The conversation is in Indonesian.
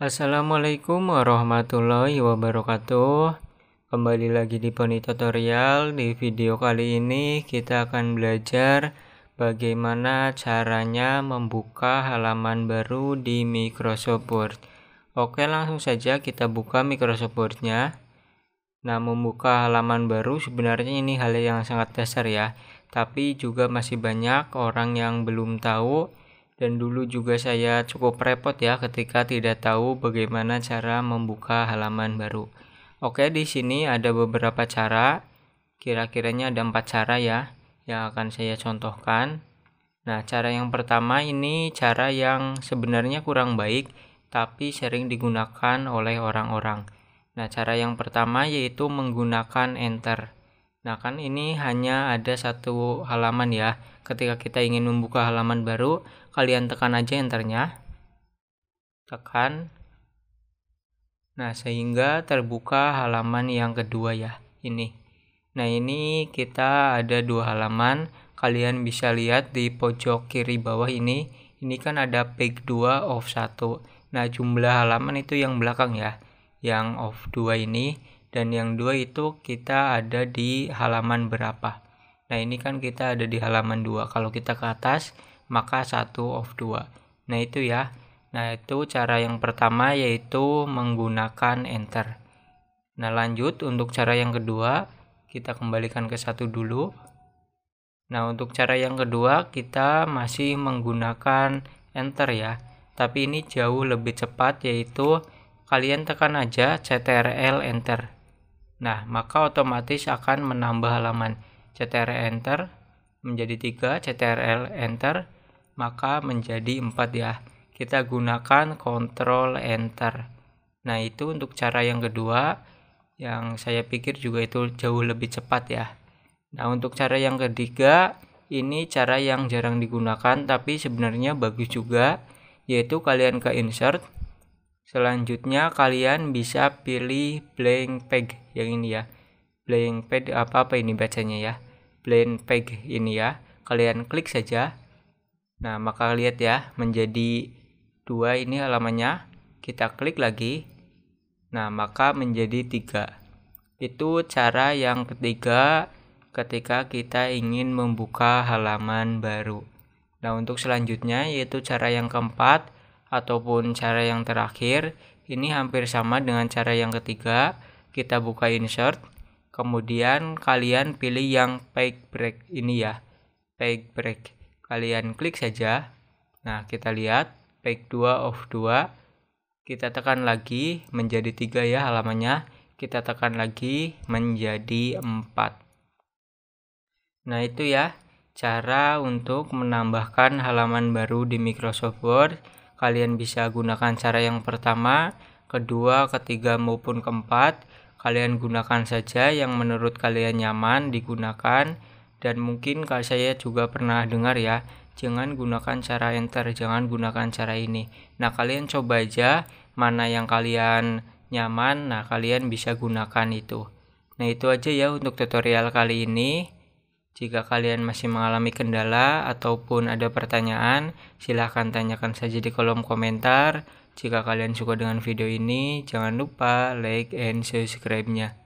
Assalamualaikum warahmatullahi wabarakatuh Kembali lagi di Pony Tutorial Di video kali ini kita akan belajar Bagaimana caranya membuka halaman baru di Microsoft Word Oke langsung saja kita buka Microsoft Word nya Nah membuka halaman baru sebenarnya ini hal yang sangat dasar ya Tapi juga masih banyak orang yang belum tahu dan dulu juga saya cukup repot ya ketika tidak tahu bagaimana cara membuka halaman baru. Oke, di sini ada beberapa cara. Kira-kiranya ada empat cara ya yang akan saya contohkan. Nah, cara yang pertama ini cara yang sebenarnya kurang baik tapi sering digunakan oleh orang-orang. Nah, cara yang pertama yaitu menggunakan enter. Nah kan ini hanya ada satu halaman ya. Ketika kita ingin membuka halaman baru, kalian tekan aja enternya. Tekan. Nah sehingga terbuka halaman yang kedua ya. Ini. Nah ini kita ada dua halaman. Kalian bisa lihat di pojok kiri bawah ini. Ini kan ada page 2 of 1. Nah jumlah halaman itu yang belakang ya. Yang of 2 ini dan yang dua itu kita ada di halaman berapa nah ini kan kita ada di halaman dua kalau kita ke atas maka satu of dua nah itu ya nah itu cara yang pertama yaitu menggunakan enter nah lanjut untuk cara yang kedua kita kembalikan ke satu dulu nah untuk cara yang kedua kita masih menggunakan enter ya tapi ini jauh lebih cepat yaitu kalian tekan aja CTRL enter Nah, maka otomatis akan menambah halaman. CTRL enter menjadi 3, CTRL enter maka menjadi 4 ya. Kita gunakan Ctrl enter. Nah, itu untuk cara yang kedua yang saya pikir juga itu jauh lebih cepat ya. Nah, untuk cara yang ketiga ini cara yang jarang digunakan tapi sebenarnya bagus juga yaitu kalian ke insert Selanjutnya kalian bisa pilih blank page yang ini ya. Blank page apa apa ini bacanya ya. Blank page ini ya. Kalian klik saja. Nah, maka lihat ya menjadi dua ini halamannya. Kita klik lagi. Nah, maka menjadi tiga. Itu cara yang ketiga ketika kita ingin membuka halaman baru. Nah, untuk selanjutnya yaitu cara yang keempat ataupun cara yang terakhir ini hampir sama dengan cara yang ketiga kita buka insert kemudian kalian pilih yang page break ini ya page break kalian klik saja nah kita lihat page 2 of 2 kita tekan lagi menjadi tiga ya halamannya kita tekan lagi menjadi 4 nah itu ya cara untuk menambahkan halaman baru di Microsoft Word kalian bisa gunakan cara yang pertama, kedua, ketiga, maupun keempat. Kalian gunakan saja yang menurut kalian nyaman digunakan, dan mungkin kalau saya juga pernah dengar ya, jangan gunakan cara enter, jangan gunakan cara ini. Nah, kalian coba aja mana yang kalian nyaman, nah kalian bisa gunakan itu. Nah, itu aja ya untuk tutorial kali ini. Jika kalian masih mengalami kendala ataupun ada pertanyaan, silahkan tanyakan saja di kolom komentar. Jika kalian suka dengan video ini, jangan lupa like and subscribe-nya.